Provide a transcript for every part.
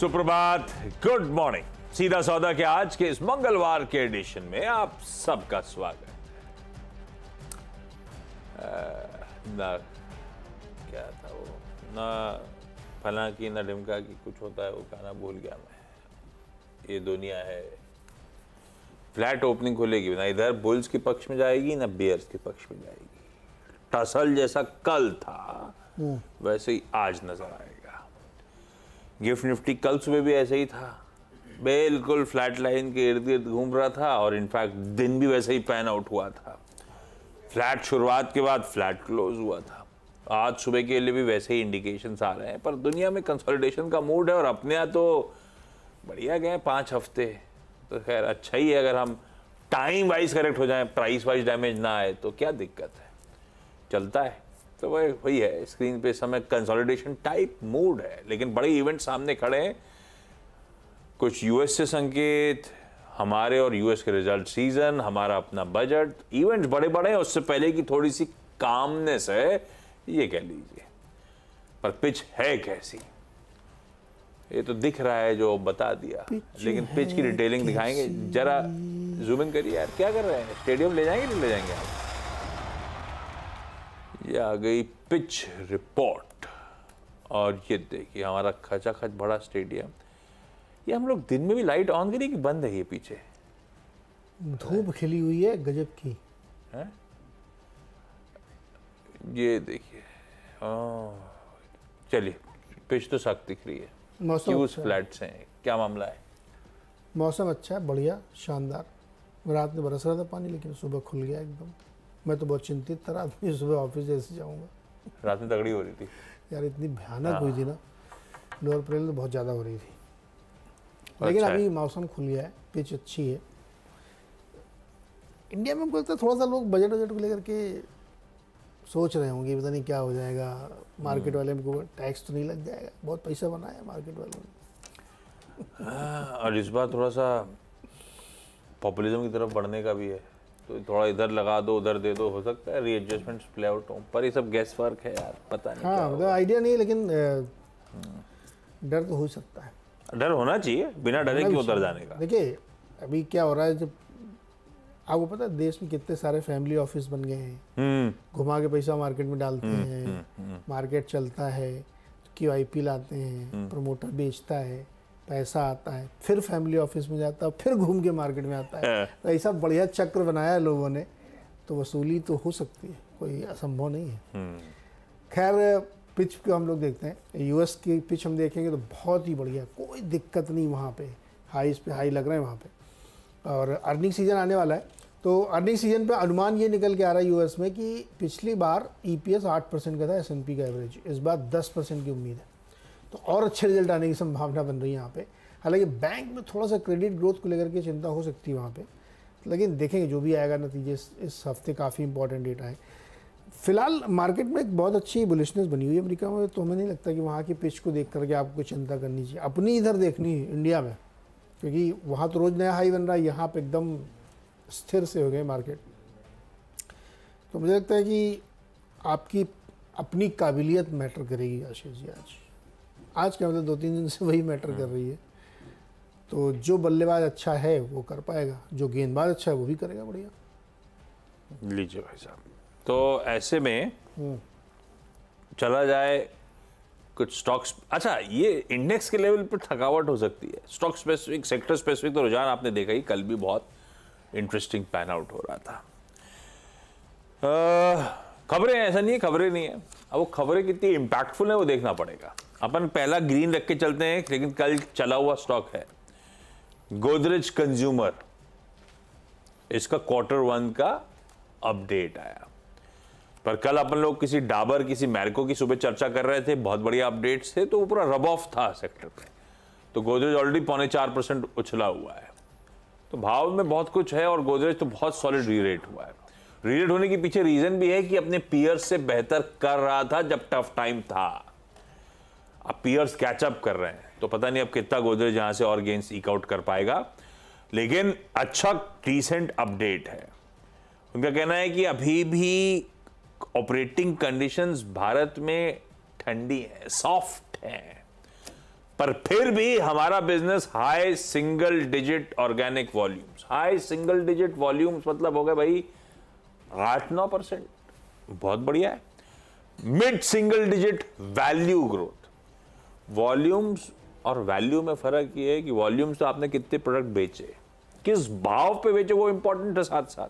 सुप्रभात good morning सीधा सौदा के आज के इस मंगलवार के एडिशन में आप सबका स्वागत ना क्या था वो ना फला की ना ढिमका की कुछ होता है वो कहना भूल गया मैं ये दुनिया है फ्लैट ओपनिंग खुलेगी ना इधर बुल्स के पक्ष में जाएगी ना बियर्स के पक्ष में जाएगी टसल जैसा कल था हम्म। वैसे ही आज नजर आएगा गिफ्ट निफ्टी कल सुबह भी ऐसे ही था बिल्कुल फ्लैट लाइन के इर्द गिर्द घूम रहा था और इनफैक्ट दिन भी वैसे ही पैन आउट हुआ था फ्लैट शुरुआत के बाद फ्लैट क्लोज हुआ था आज सुबह के लिए भी वैसे ही इंडिकेशन आ रहे हैं पर दुनिया में कंसोलिडेशन का मूड है और अपने यहाँ तो बढ़िया गए पाँच हफ्ते तो खैर अच्छा ही है अगर हम टाइम वाइज करेक्ट हो जाएं प्राइस वाइज डैमेज ना आए तो क्या दिक्कत है चलता है तो वही वही है स्क्रीन पे समय कंसोलिडेशन टाइप मूड है लेकिन बड़े इवेंट सामने खड़े हैं कुछ यूएस से संकेत हमारे और यूएस के रिजल्ट सीजन हमारा अपना बजट इवेंट्स बड़े बड़े हैं उससे पहले की थोड़ी सी कामनेस है ये कह लीजिए पर पिच है कैसी ये तो दिख रहा है जो बता दिया पिच लेकिन पिच की डिटेलिंग दिखाएंगे जरा जूम इन करिए यार क्या कर रहे हैं स्टेडियम ले जाएंगे नहीं ले जाएंगे आप ये आ गई पिच रिपोर्ट और ये देखिए हमारा खचा खच बड़ा स्टेडियम ये हम लोग दिन में भी लाइट ऑन करिए कि बंद है ये पीछे धूप खिली हुई है गजब की है ये देखिए चलिए पिच तो सख्त दिख रही है मौसम अच्छा क्या मामला है मौसम अच्छा है बढ़िया शानदार रात में बरस रहा था पानी लेकिन सुबह खुल गया एकदम मैं तो बहुत चिंतित था रात में सुबह ऑफिस जैसे जाऊँगा रात में तगड़ी हो रही थी यार इतनी भयानक हुई थी ना लोअर परेल तो बहुत ज़्यादा हो रही थी लेकिन अच्छा अभी मौसम खुल गया है पिच अच्छी है इंडिया में बोलते लगता है थोड़ा सा लोग बजट वजट को लेकर के सोच रहे होंगे पता नहीं क्या हो जाएगा मार्केट हम्म। वाले को टैक्स तो नहीं लग जाएगा बहुत पैसा बनाया मार्केट वाले ने हाँ, और इस बार थोड़ा सा पॉपुलिज्म की तरफ बढ़ने का भी है तो थोड़ा इधर लगा दो उधर दे दो हो सकता है रीएडजस्टमेंट्स प्ले आउट हो पर ये सब गैस वर्क है यार पता नहीं हाँ मतलब आइडिया नहीं लेकिन हम्म। डर तो हो सकता है डर होना चाहिए बिना डरे क्यों उधर जाने का देखिए अभी क्या हो रहा है जब आपको पता है देश में कितने सारे फैमिली ऑफिस बन गए हैं हम्म। घुमा के पैसा मार्केट में डालते हम्म, हैं मार्केट चलता है क्यू आई पी लाते हैं प्रमोटर बेचता है पैसा आता है फिर फैमिली ऑफिस में जाता है फिर घूम के मार्केट में आता है हाँ। तो ऐसा बढ़िया चक्र बनाया है लोगों ने तो वसूली तो हो सकती है कोई असंभव नहीं है हम्म। खैर पिच को हम लोग देखते हैं यूएस की पिच हम देखेंगे तो बहुत ही बढ़िया कोई दिक्कत नहीं वहाँ पे इस पे हाई लग रहे हैं वहाँ पे और अर्निंग सीजन आने वाला है तो अर्निंग सीजन पे अनुमान ये निकल के आ रहा है यूएस में कि पिछली बार ईपीएस 8 परसेंट का था एसएनपी का एवरेज इस बार 10 परसेंट की उम्मीद है तो और अच्छे रिजल्ट आने की संभावना बन रही है यहाँ पे हालांकि बैंक में थोड़ा सा क्रेडिट ग्रोथ को लेकर के चिंता हो सकती है वहाँ पे लेकिन देखेंगे जो भी आएगा नतीजे इस हफ्ते काफ़ी इंपॉर्टेंट डेटा है फिलहाल मार्केट में एक बहुत अच्छी बुलिशनेस बनी हुई है अमरीका में तो हमें नहीं लगता कि वहाँ की पिच को देख करके आपको चिंता करनी चाहिए अपनी इधर देखनी है इंडिया में क्योंकि वहाँ तो रोज़ नया हाई बन रहा है यहाँ पर एकदम स्थिर से हो गए मार्केट तो मुझे लगता है कि आपकी अपनी काबिलियत मैटर करेगी आशीष जी आज आज क्या मतलब दो तीन दिन से वही मैटर कर हाँ। रही है तो जो बल्लेबाज अच्छा है वो कर पाएगा जो गेंदबाज अच्छा है वो भी करेगा बढ़िया लीजिए भाई साहब तो ऐसे में हम्म। चला जाए कुछ स्टॉक्स अच्छा ये इंडेक्स के लेवल पर थकावट हो सकती है स्टॉक स्पेसिफिक सेक्टर स्पेसिफिक तो रुझान आपने देखा ही कल भी बहुत इंटरेस्टिंग पैन आउट हो रहा था खबरें ऐसा नहीं है खबरें नहीं है अब वो खबरें कितनी इम्पैक्टफुल है वो देखना पड़ेगा अपन पहला ग्रीन रख के चलते हैं लेकिन कल चला हुआ स्टॉक है गोदरेज कंज्यूमर इसका क्वार्टर वन का अपडेट आया पर कल अपन लोग किसी डाबर किसी मैरको की सुबह चर्चा कर रहे थे बहुत बढ़िया अपडेट्स थे तो पूरा रब ऑफ था सेक्टर पे तो गोदरेज ऑलरेडी पौने चार परसेंट उछला हुआ है तो भाव में बहुत कुछ है और गोदरेज तो बहुत सॉलिड रीरेट हुआ है रीरेट होने के पीछे रीजन भी है कि अपने पियर्स से बेहतर कर रहा था जब टफ टाइम था अब पियर्स कैचअप कर रहे हैं तो पता नहीं अब कितना गोदरेज यहां से और गेंस सीक आउट कर पाएगा लेकिन अच्छा रिसेंट अपडेट है उनका कहना है कि अभी भी ऑपरेटिंग कंडीशंस भारत में ठंडी है सॉफ्ट है पर फिर भी हमारा business high single digit organic volumes high single digit volumes मतलब हो गए भाई आठ नौ परसेंट बहुत बढ़िया है mid single digit value growth volumes और वैल्यू में फ़र्क ये है कि वॉल्यूम्स तो आपने कितने प्रोडक्ट बेचे किस भाव पे बेचे वो इम्पोर्टेंट है साथ साथ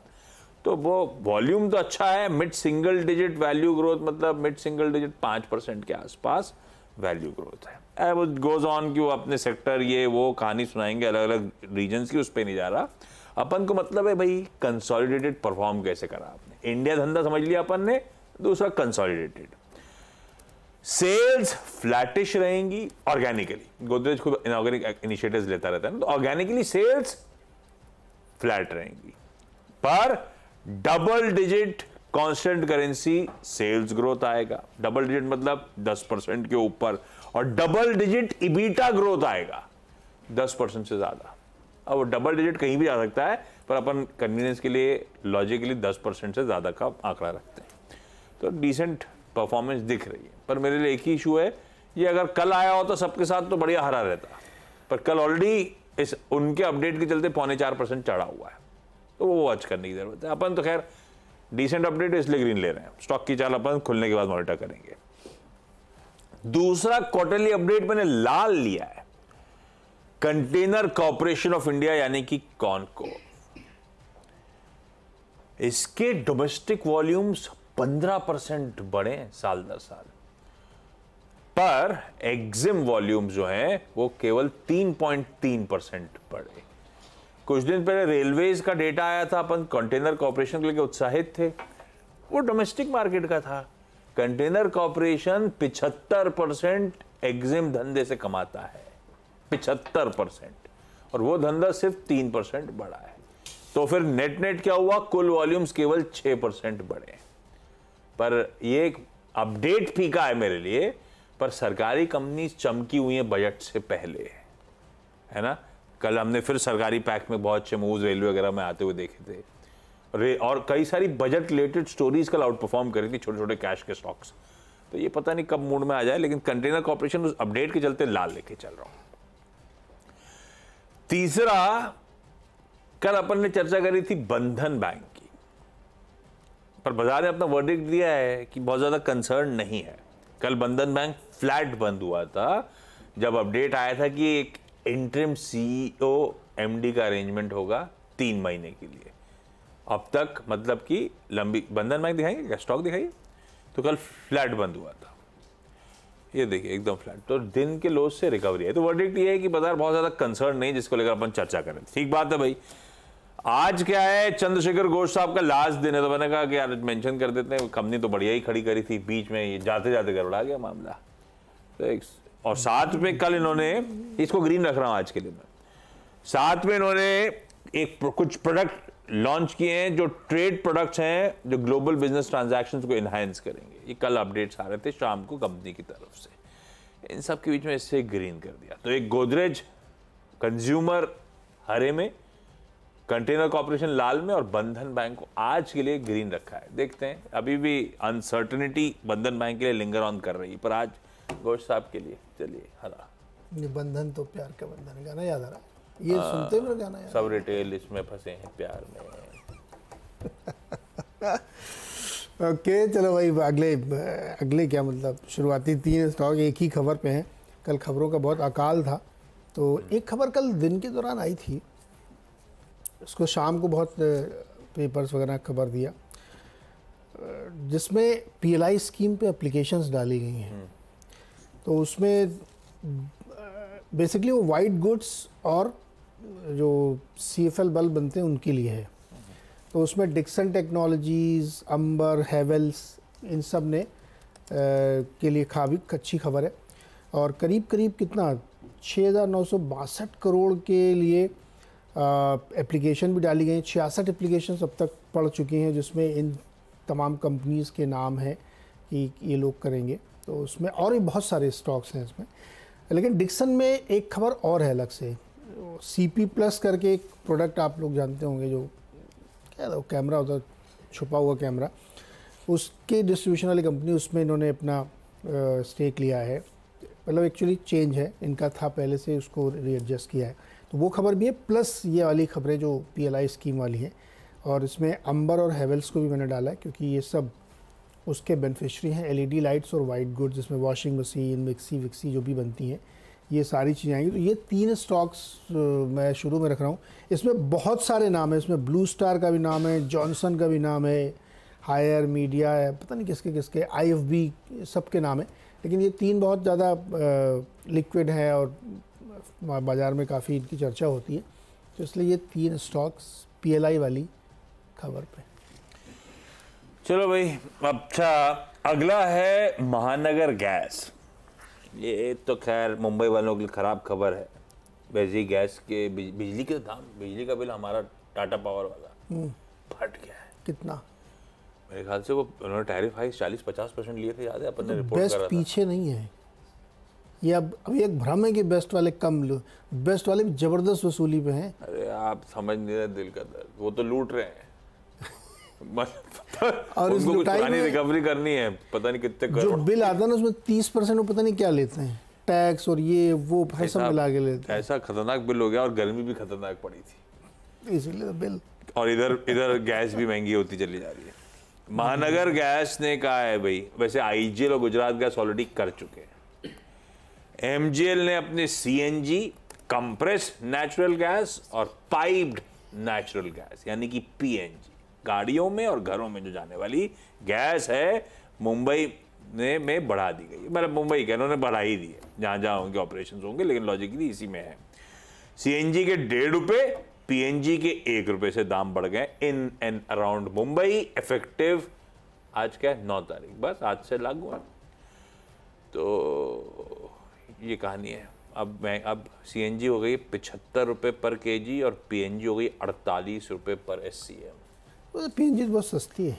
तो वो वॉल्यूम तो अच्छा है mid single digit value growth मतलब मिड सिंगल डिजिट पाँच परसेंट के आसपास वैल्यू ग्रोथ है वो गोज ऑन कि वो अपने सेक्टर ये वो कहानी सुनाएंगे अलग अलग रीजन्स की उस पर नहीं जा रहा अपन को मतलब है भाई कंसोलिडेटेड परफॉर्म कैसे करा आपने इंडिया धंधा समझ लिया अपन ने दूसरा कंसोलिडेटेड सेल्स फ्लैटिश रहेंगी ऑर्गेनिकली गोदरेज खुद इनऑर्गेनिक इनिशिएटिव लेता रहता है ना तो ऑर्गेनिकली सेल्स फ्लैट रहेंगी पर double digit constant currency sales growth आएगा डबल डिजिट मतलब 10 परसेंट के ऊपर और डबल डिजिट इबीटा ग्रोथ आएगा 10 परसेंट से ज्यादा अब डबल डिजिट कहीं भी जा सकता है पर अपन कन्वीनियंस के लिए लॉजिकली 10 परसेंट से ज्यादा का आंकड़ा रखते हैं तो डिसेंट परफॉर्मेंस दिख रही है पर मेरे लिए एक ही इशू है ये अगर कल आया हो तो सबके साथ तो बढ़िया हरा रहता पर कल ऑलरेडी इस उनके अपडेट के चलते पौने चार परसेंट चढ़ा हुआ है तो वो वॉच करने की ज़रूरत है अपन तो खैर डिसेंट अपडेट इसलिए ग्रीन ले रहे हैं स्टॉक की चाल अपन खुलने के बाद मॉनिटर करेंगे दूसरा क्वार्टरली अपडेट मैंने लाल लिया है कंटेनर कॉरपोरेशन ऑफ इंडिया यानी कि कॉन इसके डोमेस्टिक वॉल्यूम्स पंद्रह परसेंट बढ़े साल दर साल पर एग्जिम वॉल्यूम जो है वो केवल तीन पॉइंट तीन परसेंट बढ़े कुछ दिन पहले रेलवेज का डेटा आया था अपन कंटेनर कॉपरेशन के लिए उत्साहित थे वो डोमेस्टिक मार्केट का था कंटेनर कॉपरेशन पिछहत्तर परसेंट एग्जिम धंधे से कमाता है पिछहत्तर परसेंट और वो धंधा सिर्फ तीन परसेंट बढ़ा है तो फिर नेट नेट क्या हुआ कुल वॉल्यूम्स केवल छह परसेंट बढ़े हैं पर ये एक अपडेट फीका है मेरे लिए पर सरकारी कंपनी चमकी हुई है बजट से पहले है ना कल हमने फिर सरकारी पैक में बहुत अच्छे मूव रेलवे वगैरह में आते हुए देखे थे और कई सारी बजट रिलेटेड स्टोरीज कल आउट परफॉर्म करी थी छोटे छोटे कैश के स्टॉक्स तो ये पता नहीं कब मूड में आ जाए लेकिन कंटेनर कॉपरेशन उस अपडेट के चलते लाल लेके चल रहा हूं तीसरा कल अपन ने चर्चा करी थी बंधन बैंक पर बाजार ने अपना वर्डिक दिया है कि बहुत ज़्यादा कंसर्न नहीं है कल बंधन बैंक फ्लैट बंद हुआ था जब अपडेट आया था कि एक इंटरिम सीईओ एमडी का अरेंजमेंट होगा तीन महीने के लिए अब तक मतलब कि लंबी बंधन बैंक दिखाएंगे क्या स्टॉक दिखाइए तो कल फ्लैट बंद हुआ था ये देखिए एकदम फ्लैट तो दिन के लोज से रिकवरी है तो वर्डिक्ट ये है कि बाजार बहुत ज़्यादा कंसर्न नहीं जिसको लेकर अपन चर्चा करें ठीक बात है भाई आज क्या है चंद्रशेखर घोष साहब का लास्ट दिन है तो मैंने कहा कि यार मेंशन कर देते हैं कंपनी तो बढ़िया ही खड़ी करी थी बीच में ये जाते जाते गड़बड़ा गया मामला तो और साथ में कल इन्होंने इसको ग्रीन रख रहा हूँ आज के लिए मैं साथ में इन्होंने एक कुछ प्रोडक्ट लॉन्च किए हैं जो ट्रेड प्रोडक्ट्स हैं जो ग्लोबल बिजनेस ट्रांजेक्शन को इन्हांस करेंगे ये कल अपडेट्स आ रहे थे शाम को कंपनी की तरफ से इन सब के बीच में इससे ग्रीन कर दिया तो एक गोदरेज कंज्यूमर हरे में कंटेनर कॉरपोरेशन लाल में और बंधन बैंक को आज के लिए ग्रीन रखा है देखते हैं अभी भी अनसर्टनिटी बंधन बैंक के लिए लिंगर ऑन कर रही है पर आज घोष साहब के लिए चलिए हरा बंधन तो प्यार का बंधन गाना याद आ रहा है ये आ, सुनते हैं गाना याद सब रिटेल इसमें फंसे हैं प्यार में ओके चलो भाई अगले अगले क्या मतलब शुरुआती तीन स्टॉक एक ही खबर पे हैं कल खबरों का बहुत अकाल था तो एक खबर कल दिन के दौरान आई थी उसको शाम को बहुत पेपर्स वगैरह खबर दिया जिसमें पीएलआई स्कीम पे एप्लीकेशंस डाली गई हैं हम्म। तो उसमें बेसिकली वो वाइट गुड्स और जो सी एफ एल बल्ब बनते हैं उनके लिए है तो उसमें डिक्सन टेक्नोलॉजीज़ अम्बर हेवेल्स इन सब ने के लिए खाबी अच्छी खबर है और करीब करीब कितना छः हज़ार नौ सौ बासठ करोड़ के लिए एप्लीकेशन भी डाली गई छियासठ एप्लीकेशन अब तक पड़ चुकी हैं जिसमें इन तमाम कंपनीज़ के नाम हैं कि ये लोग करेंगे तो उसमें और भी बहुत सारे स्टॉक्स हैं इसमें लेकिन डिक्सन में एक खबर और है अलग से सी पी प्लस करके एक प्रोडक्ट आप लोग जानते होंगे जो क्या था कैमरा होता छुपा हुआ कैमरा उसके डिस्ट्रीब्यूशन वाली कंपनी उसमें इन्होंने अपना स्टेक लिया है मतलब एक्चुअली चेंज है इनका था पहले से उसको रीएडजस्ट किया है तो वो खबर भी है प्लस ये वाली खबरें जो पी स्कीम वाली है और इसमें अंबर और हेवल्स को भी मैंने डाला है क्योंकि ये सब उसके बेनिफिशरी हैं एलईडी लाइट्स e और वाइट गुड जिसमें वॉशिंग मशीन मिक्सी विक्सी जो भी बनती हैं ये सारी चीज़ें आएंगी तो ये तीन स्टॉक्स मैं शुरू में रख रहा हूँ इसमें बहुत सारे नाम हैं इसमें ब्लू स्टार का भी नाम है जॉनसन का भी नाम है हायर मीडिया है पता नहीं किसके किसके आई एफ बी सब के नाम है लेकिन ये तीन बहुत ज़्यादा लिक्विड है और बाज़ार में काफ़ी इनकी चर्चा होती है तो इसलिए ये तीन स्टॉक्स पीएलआई वाली खबर पे चलो भाई अच्छा अगला है महानगर गैस ये तो खैर मुंबई वालों के लिए ख़राब खबर है वैसे गैस के बिजली के दाम बिजली का बिल हमारा टाटा पावर वाला हम्म। फट गया है कितना मेरे ख्याल से वो उन्होंने टैरिफ हाई चालीस पचास परसेंट लिए थे याद है अपन ने रिपोर्ट पीछे नहीं है ये अब अभी एक भ्रम है कि बेस्ट वाले कम लो बेस्ट वाले भी जबरदस्त वसूली पे हैं अरे आप समझ नहीं रहे दिल का दर्द वो तो लूट रहे हैं और उनको कुछ पुरानी रिकवरी करनी है पता नहीं कितने करोड़ जो बिल आता है ना उसमें तीस परसेंट वो पता नहीं क्या लेते हैं टैक्स और ये वो पैसा मिला के लेते हैं ऐसा खतरनाक बिल हो गया और गर्मी भी खतरनाक पड़ी थी इसीलिए तो बिल और इधर इधर गैस भी महंगी होती चली जा रही है महानगर गैस ने कहा है भाई वैसे आईजीएल और गुजरात गैस ऑलरेडी कर चुके हैं एमजीएल ने अपने सीएनजी कंप्रेस नेचुरल गैस और पाइप्ड नेचुरल गैस यानी कि पीएनजी गाड़ियों में और घरों में जो जाने वाली गैस है मुंबई ने में बढ़ा दी गई मतलब मुंबई के उन्होंने बढ़ा ही दी है जहाँ जहाँ होंगे ऑपरेशन होंगे लेकिन लॉजिकली इसी में है सीएनजी के डेढ़ रुपये पीएनजी के एक रुपये से दाम बढ़ गए in and around Mumbai effective आज क्या है नौ तारीख बस आज से लागू है तो ये कहानी है अब मैं अब सी हो गई पिछहत्तर रुपये पर जी और पी हो गई अड़तालीस रुपये पर S C M P N G बहुत सस्ती है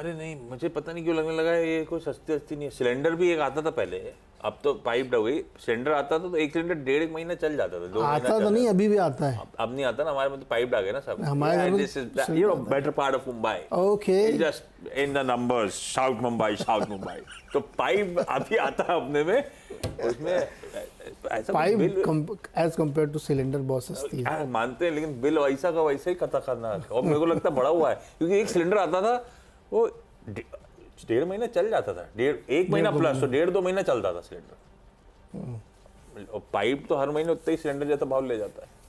अरे नहीं मुझे पता नहीं क्यों लगने लगा ये कोई सस्ती सस्ती नहीं है सिलेंडर भी एक आता था पहले अब तो पाइप हो गई सिलेंडर आता था तो एक सिलेंडर डेढ़ महीना चल जाता था दो आता तो नहीं अभी भी आता है अब नहीं आता ना हमारे में तो पाइप आ गया ना सब हमारे this is you know better part of Mumbai okay just in the numbers South Mumbai South Mumbai तो पाइप अभी आता है अपने में उसमें pipe as compare to cylinder बहुत सस्ती है मानते हैं लेकिन बिल वैसा का वैसा ही कथा करना और मेरे को लगता बड़ा हुआ है क्योंकि एक सिलेंडर आता था वो डेढ़ महीना चल जाता था डेढ़ एक महीना प्लस तो डेढ़ दो महीना चलता था सिलेंडर हम्म। पाइप तो हर महीने उतना ही सिलेंडर जैसा भाव ले जाता है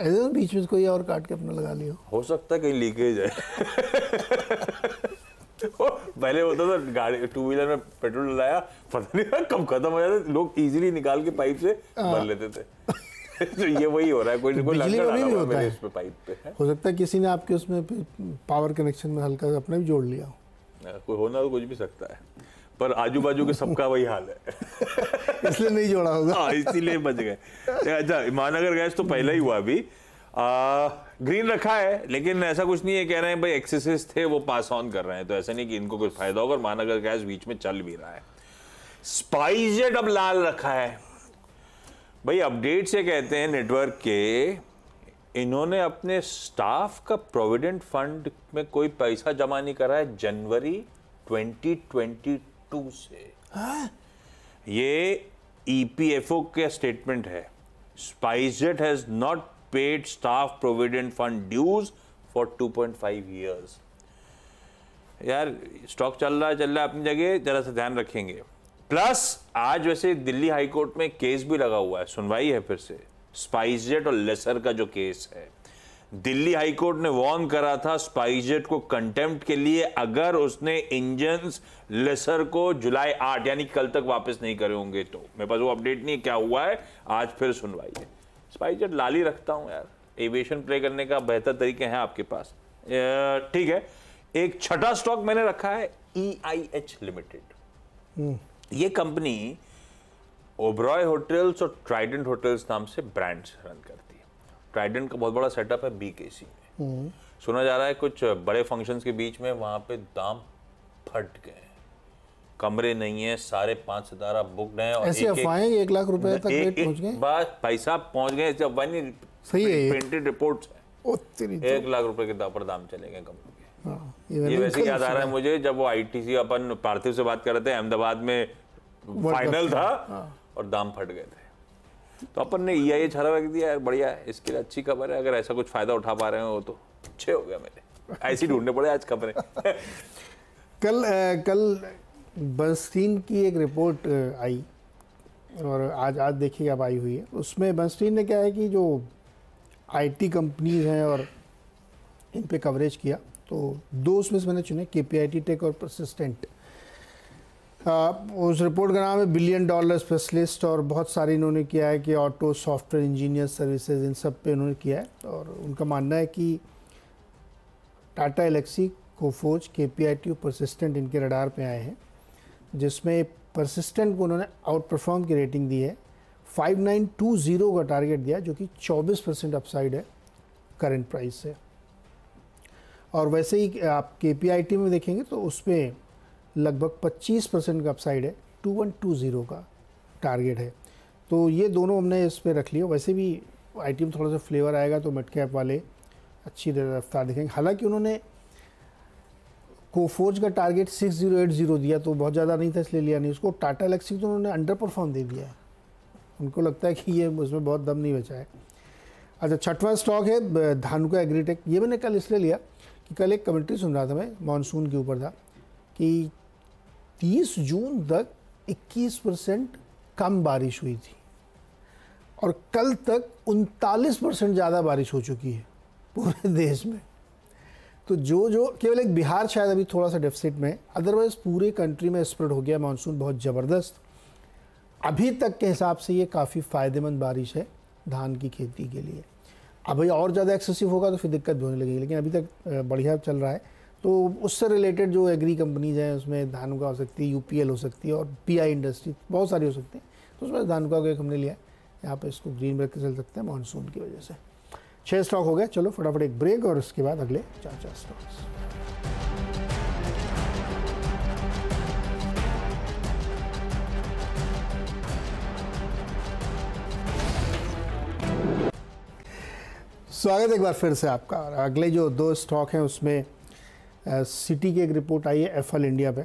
ऐसे तो बीच में कोई और काट के अपना लगा लियो हो सकता है कहीं लीकेज है पहले होता था गाड़ी टू व्हीलर में पेट्रोल लाया पता नहीं कब खत्म हो जाता लोग इजीली निकाल के पाइप से हाँ। भर लेते थे तो ये वही हो रहा है कोई कोई लंगर है पाइप पे हो सकता है किसी ने आपके उसमें पावर कनेक्शन में हल्का अपना भी जोड़ लिया हो कोई होना तो कुछ भी सकता है पर आजू बाजू के सबका वही हाल है इसलिए नहीं जोड़ा होगा हाँ इसीलिए बच गए अच्छा महानगर गैस तो पहला ही हुआ अभी आ, ग्रीन रखा है लेकिन ऐसा कुछ नहीं है कह रहे हैं भाई एक्सेसिस थे वो पास ऑन कर रहे हैं तो ऐसा नहीं कि इनको कुछ फायदा होगा और महानगर गैस बीच में चल भी रहा है स्पाइसजेट अब लाल रखा है भाई अपडेट से कहते हैं नेटवर्क के इन्होंने अपने स्टाफ का प्रोविडेंट फंड में कोई पैसा जमा नहीं करा है जनवरी 2022 से हा? ये ईपीएफओ का स्टेटमेंट है SpiceJet has not paid staff provident fund dues for 2.5 years यार स्टॉक चल रहा है चल रहा है अपनी जगह जरा सा ध्यान रखेंगे प्लस आज वैसे दिल्ली हाईकोर्ट में केस भी लगा हुआ है सुनवाई है फिर से स्पाइसजेट और लेसर का जो केस है दिल्ली हाईकोर्ट ने वार्न करा था स्पाइसजेट को कंटेम्प्ट के लिए अगर उसने इंजन लेसर को जुलाई आठ यानी कल तक वापस नहीं करे होंगे तो मेरे पास वो अपडेट नहीं क्या हुआ है आज फिर सुनवाई है स्पाइसजेट लाली रखता हूँ यार एविएशन प्ले करने का बेहतर तरीके हैं आपके पास ठीक है एक छठा स्टॉक मैंने रखा है ई आई एच लिमिटेड हम्म। ये कंपनी ओब्रॉय होटल्स और ट्राइडेंट होटल्स नाम से ब्रांड्स रन करती है ट्राइडेंट का बहुत बड़ा सेटअप है बी के सी में सुना जा रहा है कुछ बड़े फंक्शंस के बीच में वहाँ पे दाम फट गए हैं कमरे नहीं है सारे पाँच सितारा बुकड हैं और ऐसे अफवाहें एक लाख रुपए तक रेट पहुंच गए बस पैसा साहब पहुंच गए जब वन सही है प्रिंटेड रिपोर्ट्स है एक लाख रुपए के दापर दाम चले गए कमरे के हाँ, ये वैसे याद आ रहा है मुझे जब वो आईटीसी अपन पार्थिव से बात कर रहे थे अहमदाबाद में फाइनल था हाँ। और दाम फट गए थे तो अपन ने ई आई हरा रख दिया यार बढ़िया है इसके लिए अच्छी खबर है अगर ऐसा कुछ फ़ायदा उठा पा रहे हो तो अच्छे हो गया मेरे ऐसे ढूंढने पड़े आज खबरें कल आ, कल बर्नस्टीन की एक रिपोर्ट आई और आज आज देखिए अब आई हुई है उसमें बर्नस्टीन ने क्या है कि जो आईटी कंपनीज हैं और इन पे कवरेज किया तो दो उसमें से मैंने चुने K P I T tech और परसिस्टेंट उस रिपोर्ट का नाम है बिलियन डॉलर स्पेशलिस्ट और बहुत सारे इन्होंने किया है कि ऑटो सॉफ्टवेयर इंजीनियर सर्विसेज इन सब पे इन्होंने किया है और उनका मानना है कि Tata Elxsi Coforge K P I T Persistent इनके रडार पे आए हैं जिसमें परसिस्टेंट को उन्होंने आउट परफॉर्म की रेटिंग दी है 5920 का टारगेट दिया जो कि 24 परसेंट अपसाइड है करंट प्राइस से और वैसे ही आप के पी आई टी में देखेंगे तो उसमें लगभग 25 परसेंट का अपसाइड है 2120 का टारगेट है तो ये दोनों हमने इस पर रख लिया वैसे भी आइटम थोड़ा सा फ्लेवर आएगा तो मिड कैप वाले अच्छी रफ्तार दिखेंगे हालांकि उन्होंने कोफोर्ज का टारगेट 6080 दिया तो बहुत ज़्यादा नहीं था इसलिए लिया नहीं उसको टाटा एलेक्सी तो उन्होंने अंडर परफॉर्म दे दिया है उनको लगता है कि ये उसमें बहुत दम नहीं बचा है अच्छा छठवा स्टॉक है धानुका एग्रीटेक ये मैंने कल इसलिए लिया कि कल एक कमेंट्री सुन रहा था मैं मानसून के ऊपर था कि 30 जून तक 21 परसेंट कम बारिश हुई थी और कल तक उनतालीस परसेंट ज़्यादा बारिश हो चुकी है पूरे देश में तो जो जो केवल एक बिहार शायद अभी थोड़ा सा डेफिसिट में अदरवाइज़ पूरे कंट्री में स्प्रेड हो गया मानसून बहुत ज़बरदस्त अभी तक के हिसाब से ये काफ़ी फ़ायदेमंद बारिश है धान की खेती के लिए अभी और ज़्यादा एक्सेसिव होगा तो फिर दिक्कत भी होने लगेगी लेकिन अभी तक बढ़िया चल रहा है तो उससे रिलेटेड जो एग्री कंपनीज हैं उसमें धानुका हो सकती है यू हो सकती है और आई इंडस्ट्री बहुत सारी हो सकती है तो उसमें धानुका को एक हमने लिया यहाँ पर इसको ग्रीन ब्रेक चल सकते हैं मानसून की वजह से छः स्टॉक हो गए चलो फटाफट एक ब्रेक और उसके बाद अगले चार चार स्टॉक्स स्वागत एक बार फिर से आपका और अगले जो दो स्टॉक हैं उसमें सिटी की एक रिपोर्ट आई है एफ इंडिया पे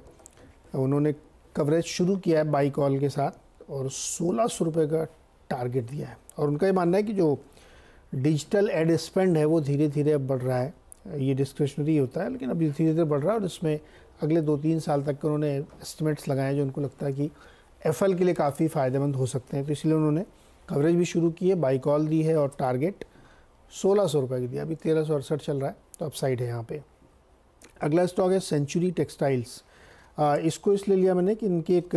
उन्होंने कवरेज शुरू किया है बाई कॉल के साथ और सोलह सौ रुपये का टारगेट दिया है और उनका ये मानना है कि जो डिजिटल एड स्पेंड है वो धीरे धीरे अब बढ़ रहा है ये डिस्क्रिप्शनरी होता है लेकिन अभी धीरे धीरे बढ़ रहा है और इसमें अगले दो तीन साल तक उन्होंने एस्टिमेट्स लगाए हैं जो उनको लगता है कि एफ के लिए काफ़ी फ़ायदेमंद हो सकते हैं तो इसलिए उन्होंने कवरेज भी शुरू की है बाई कॉल दी है और टारगेट सोलह सौ रुपये की दिया अभी तेरह सौ अड़सठ चल रहा है तो अपसाइड है यहाँ पर अगला स्टॉक है सेंचुरी टेक्सटाइल्स इसको इसलिए लिया मैंने कि इनकी एक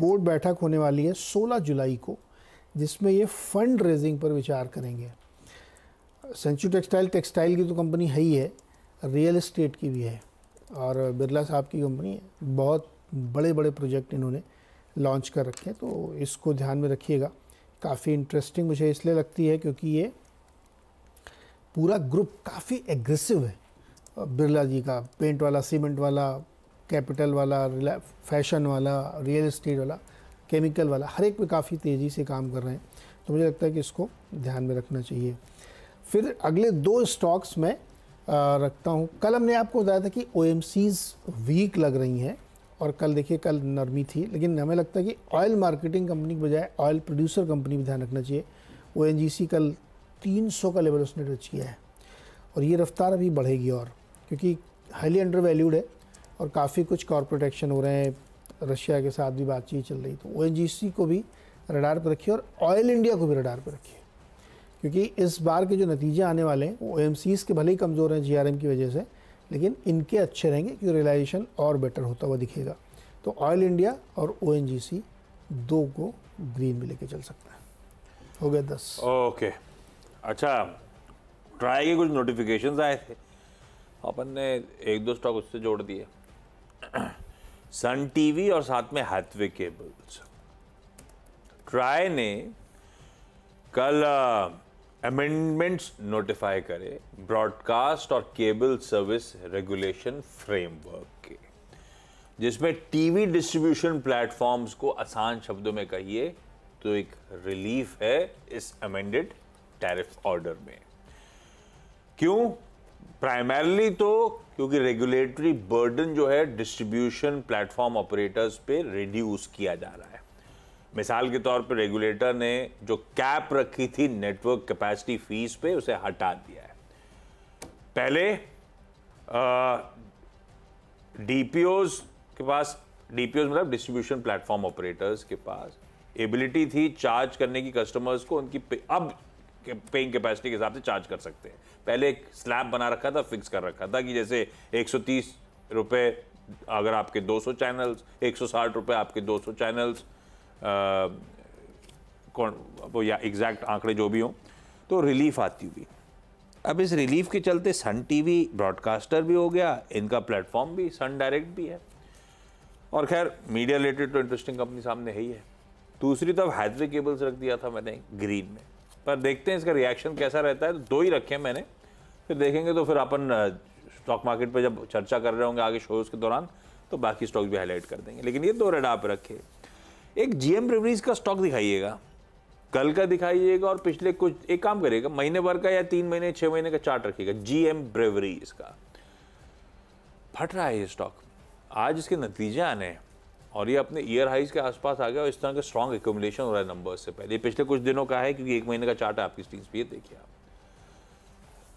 बोर्ड बैठक होने वाली है 16 जुलाई को जिसमें ये फंड रेजिंग पर विचार करेंगे सेंचुरी टेक्सटाइल टेक्सटाइल की तो कंपनी है ही है रियल इस्टेट की भी है और बिरला साहब की कंपनी है बहुत बड़े बड़े प्रोजेक्ट इन्होंने लॉन्च कर रखे हैं तो इसको ध्यान में रखिएगा काफ़ी इंटरेस्टिंग मुझे इसलिए लगती है क्योंकि ये पूरा ग्रुप काफ़ी एग्रेसिव है बिरला जी का पेंट वाला सीमेंट वाला कैपिटल वाला फैशन वाला रियल इस्टेट वाला केमिकल वाला हर एक में काफ़ी तेज़ी से काम कर रहे हैं तो मुझे लगता है कि इसको ध्यान में रखना चाहिए फिर अगले दो स्टॉक्स में रखता हूँ कल हमने आपको बताया था कि ओ वीक लग रही हैं और कल देखिए कल नरमी थी लेकिन हमें लगता है कि ऑयल मार्केटिंग कंपनी के बजाय ऑयल प्रोड्यूसर कंपनी भी ध्यान रखना चाहिए ओ कल 300 का लेवल उसने टच किया है और ये रफ्तार अभी बढ़ेगी और क्योंकि हाईली अंडर वैल्यूड है और काफ़ी कुछ कॉरपोरेट एक्शन हो रहे हैं रशिया के साथ भी बातचीत चल रही तो ओ को भी रडार पर रखिए और ऑयल इंडिया को भी रडार पर रखिए क्योंकि इस बार के जो नतीजे आने वाले हैं वो एम के भले ही कमज़ोर हैं जी की वजह से लेकिन इनके अच्छे रहेंगे क्योंकि रिलाइजेशन और बेटर होता हुआ दिखेगा तो ऑयल इंडिया और ओ दो को ग्रीन में लेके चल सकता है हो गया दस ओके अच्छा ट्राई के कुछ नोटिफिकेशन आए थे अपन ने एक दो स्टॉक उससे जोड़ दिए सन टीवी और साथ में हैथवे केबल्स ट्राई ने कल अमेंडमेंट्स नोटिफाई करे ब्रॉडकास्ट और केबल सर्विस रेगुलेशन फ्रेमवर्क के जिसमें टीवी डिस्ट्रीब्यूशन प्लेटफॉर्म्स को आसान शब्दों में कहिए तो एक रिलीफ है इस अमेंडेड टैरिफ ऑर्डर में क्यों प्राइमरली तो क्योंकि रेगुलेटरी बर्डन जो है डिस्ट्रीब्यूशन प्लेटफॉर्म ऑपरेटर्स पे रिड्यूस किया जा रहा है मिसाल के तौर पर रेगुलेटर ने जो कैप रखी थी नेटवर्क कैपेसिटी फीस पे उसे हटा दिया है पहले डीपीओज के पास डीपीओज मतलब डिस्ट्रीब्यूशन प्लेटफॉर्म ऑपरेटर्स के पास एबिलिटी थी चार्ज करने की कस्टमर्स को उनकी पे, अब पेइंग कैपेसिटी के हिसाब से चार्ज कर सकते हैं पहले एक स्लैब बना रखा था फिक्स कर रखा था कि जैसे एक सौ तीस रुपये अगर आपके 200 चैनल्स एक सौ आपके 200 चैनल्स कौन वो या एग्जैक्ट आंकड़े जो भी हों तो रिलीफ आती हुई अब इस रिलीफ के चलते सन टीवी ब्रॉडकास्टर भी हो गया इनका प्लेटफॉर्म भी सन डायरेक्ट भी है और खैर मीडिया रिलेटेड तो इंटरेस्टिंग कंपनी सामने है ही है दूसरी तरफ हैदरी केबल्स रख दिया था मैंने ग्रीन में पर देखते हैं इसका रिएक्शन कैसा रहता है तो दो ही रखे हैं मैंने फिर देखेंगे तो फिर अपन स्टॉक मार्केट पर जब चर्चा कर रहे होंगे आगे शोज के दौरान तो बाकी स्टॉक भी हाईलाइट कर देंगे लेकिन ये दो रेड आप रखे एक जी एम का स्टॉक दिखाइएगा कल का दिखाइएगा और पिछले कुछ एक काम करिएगा महीने भर का या तीन महीने छः महीने का चार्ट रखिएगा जी एम ब्रेवरी इसका फट रहा है ये स्टॉक आज इसके नतीजे आने हैं और ये अपने ईयर हाइज के आसपास आ गया और इस तरह के स्ट्रॉन्ग एकोमोडेशन हो रहा है नंबर से पहले पिछले कुछ दिनों का है क्योंकि एक महीने का चार्ट है आपकी स्टीज पे देखिए आप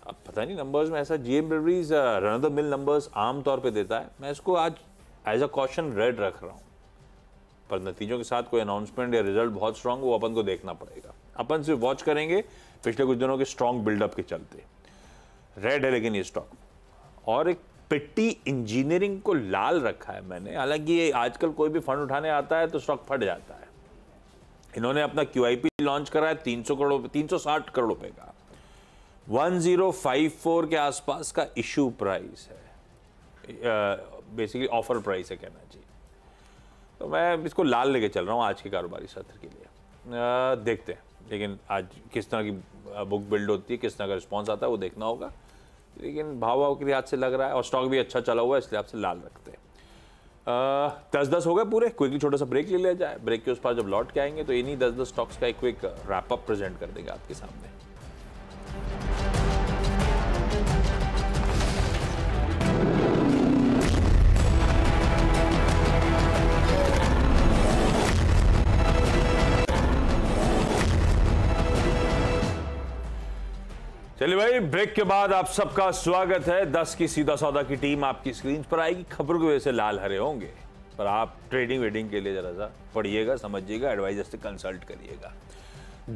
अब पता नहीं नंबर्स में ऐसा G M deliveries run the mill numbers आमतौर पर देता है मैं इसको आज एज अ कॉशन रेड रख रहा हूँ पर नतीजों के साथ कोई अनाउंसमेंट या रिजल्ट बहुत स्ट्रांग वो अपन को देखना पड़ेगा अपन सिर्फ वॉच करेंगे पिछले कुछ दिनों के स्ट्रांग बिल्डअप के चलते रेड है लेकिन ये स्टॉक और एक पिट्टी इंजीनियरिंग को लाल रखा है मैंने हालांकि ये आजकल कोई भी फंड उठाने आता है तो स्टॉक फट जाता है इन्होंने अपना क्यू लॉन्च करा है तीन करोड़ तीन सौ साठ करोड़ रुपए का 1054 के आसपास का इशू प्राइस है बेसिकली ऑफर प्राइस है कहना चाहिए तो मैं इसको लाल लेके चल रहा हूँ आज के कारोबारी सत्र के लिए आ, देखते हैं लेकिन आज किस तरह की बुक बिल्ड होती है किस तरह का रिस्पॉन्स आता है वो देखना होगा लेकिन भाव भाव के लिहाज से लग रहा है और स्टॉक भी अच्छा चला हुआ है इसलिए आपसे लाल रखते हैं दस दस हो गए पूरे क्विकली छोटा सा ब्रेक ले लिया जाए ब्रेक के उस पर जब लौट के आएंगे तो इन्हीं दस दस स्टॉक्स का एक क्विक रैपअप प्रेजेंट कर देंगे आपके सामने चलिए भाई ब्रेक के बाद आप सबका स्वागत है दस की सीधा सौदा की टीम आपकी स्क्रीन पर आएगी खबरों की वजह से लाल हरे होंगे पर आप ट्रेडिंग वेडिंग के लिए जरा सा पढ़िएगा समझिएगा एडवाइजर से कंसल्ट करिएगा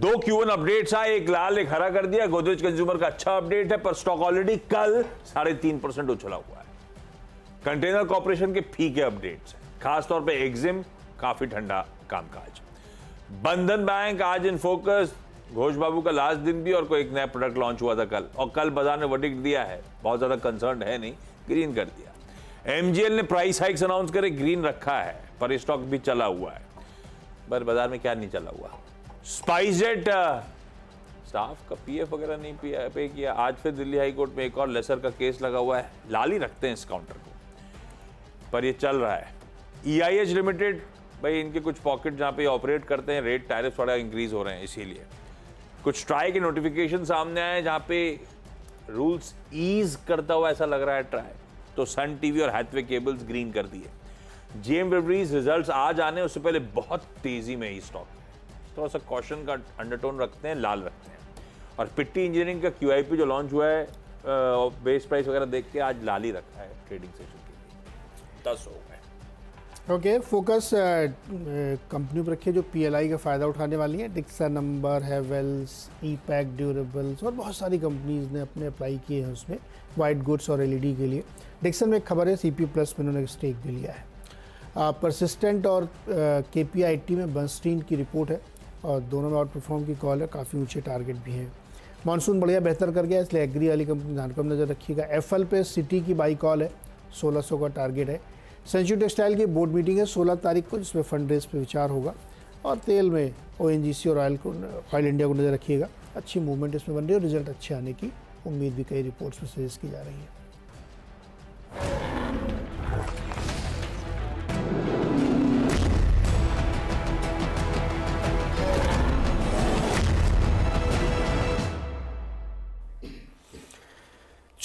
दो क्यू एन अपडेट्स आए एक लाल एक हरा कर दिया गोदरेज कंज्यूमर का अच्छा अपडेट है पर स्टॉक ऑलरेडी कल साढ़े तीन परसेंट उछला हुआ है कंटेनर कॉरपोरेशन के फी के है खासतौर पर एग्जिम काफी ठंडा कामकाज बंधन बैंक आज इन फोकस घोष बाबू का लास्ट दिन भी और कोई एक नया प्रोडक्ट लॉन्च हुआ था कल और कल बाजार ने वर्डिक दिया है बहुत ज़्यादा कंसर्न है नहीं ग्रीन कर दिया एम ने प्राइस हाइक्स अनाउंस करे ग्रीन रखा है पर स्टॉक भी चला हुआ है पर बाजार में क्या नहीं चला हुआ स्पाइस जेट स्टाफ का पीएफ वगैरह नहीं पिया पे किया आज फिर दिल्ली हाईकोर्ट में एक और लेसर का केस लगा हुआ है लाल ही रखते हैं इस काउंटर को पर ये चल रहा है ई e लिमिटेड भाई इनके कुछ पॉकेट जहाँ पे ऑपरेट करते हैं रेट टैरिफ थोड़ा इंक्रीज हो रहे हैं इसीलिए कुछ ट्राई के नोटिफिकेशन सामने आए जहाँ पे रूल्स ईज करता हुआ ऐसा लग रहा है ट्राई तो सन टीवी और हैथवे केबल्स ग्रीन कर दिए जेम बेबरीज रिजल्ट आज आने उससे पहले बहुत तेजी में ही स्टॉक थोड़ा सा कॉशन का अंडरटोन रखते हैं लाल रखते हैं और पिट्टी इंजीनियरिंग का क्यू जो लॉन्च हुआ है बेस प्राइस वगैरह देख के आज लाल ही रखा है ट्रेडिंग सेशन के लिए दस होगा ओके फोकस कंपनी पर रखिए जो पीएलआई का फ़ायदा उठाने वाली है डिक्सा number Havells E pack durables और बहुत सारी कंपनीज़ ने अपने अप्लाई किए हैं उसमें वाइट गुड्स और एलईडी e के लिए डिक्सन में एक खबर है सी पी प्लस में उन्होंने स्टेक भी लिया है परसिस्टेंट और के पी आई टी में बंस्टीन की रिपोर्ट है और दोनों में आउट परफॉर्म की कॉल है काफ़ी ऊँचे टारगेट भी हैं मानसून बढ़िया बेहतर कर गया इसलिए एग्री वाली कंपनी ध्यान कम नज़र रखिएगा एफ एल पे सिटी की बाई कॉल है सोलह का टारगेट है सेंचुरी टेक्सटाइल की बोर्ड मीटिंग है सोलह तारीख को जिसमें फंड रेज पर विचार होगा और तेल में ओ और ऑयल को ऑयल इंडिया को नज़र रखिएगा अच्छी मूवमेंट इसमें बन रही है और रिजल्ट अच्छे आने की उम्मीद भी कई रिपोर्ट्स में सजेस्ट की जा रही है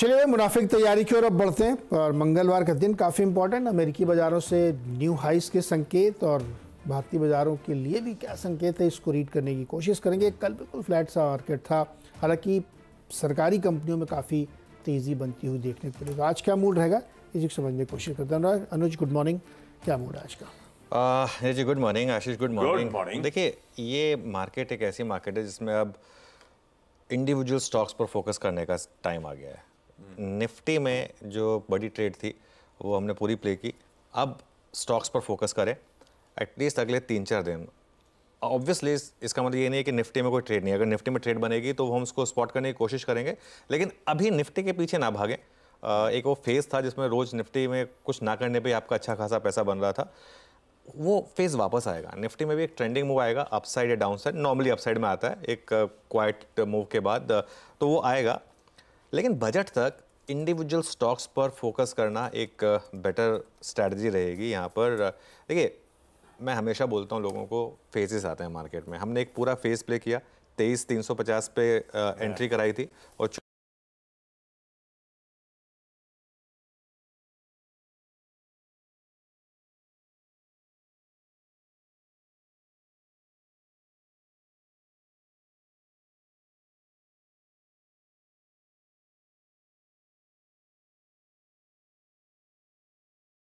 चलिए भाई मुनाफिक तैयारी की ओर अब बढ़ते हैं और मंगलवार का दिन काफ़ी इंपॉर्टेंट अमेरिकी बाज़ारों से न्यू हाइस के संकेत और भारतीय बाज़ारों के लिए भी क्या संकेत है इसको रीड करने की कोशिश करेंगे कल बिल्कुल फ्लैट सा मार्केट था हालांकि सरकारी कंपनियों में काफ़ी तेज़ी बनती हुई देखने को मिलेगी तो आज क्या मूड रहेगा इसी को समझने की कोशिश करते हैं अनुज गुड मॉर्निंग क्या मूड है आज का जी good morning Ashish good morning देखिए ये मार्केट एक ऐसी मार्केट है जिसमें अब इंडिविजुअल स्टॉक्स पर फोकस करने का टाइम आ गया है निफ्टी में जो बड़ी ट्रेड थी वो हमने पूरी प्ले की अब स्टॉक्स पर फोकस करें एटलीस्ट अगले तीन चार दिन ऑब्वियसली इसका मतलब ये नहीं है कि निफ्टी में कोई ट्रेड नहीं है अगर निफ्टी में ट्रेड बनेगी तो हम उसको स्पॉट करने की कोशिश करेंगे लेकिन अभी निफ्टी के पीछे ना भागें एक वो फेज़ था जिसमें रोज़ निफ्टी में कुछ ना करने पे आपका अच्छा खासा पैसा बन रहा था वो फेज़ वापस आएगा निफ्टी में भी एक ट्रेंडिंग मूव आएगा अपसाइड या डाउन साइड नॉर्मली अपसाइड में आता है एक क्वाइट मूव के बाद तो वो आएगा लेकिन बजट तक इंडिविजुअल स्टॉक्स पर फोकस करना एक बेटर स्ट्रैटी रहेगी यहाँ पर देखिए मैं हमेशा बोलता हूँ लोगों को फेजेस आते हैं मार्केट में हमने एक पूरा फेज प्ले किया तेईस तीन सौ पचास पे एंट्री कराई थी और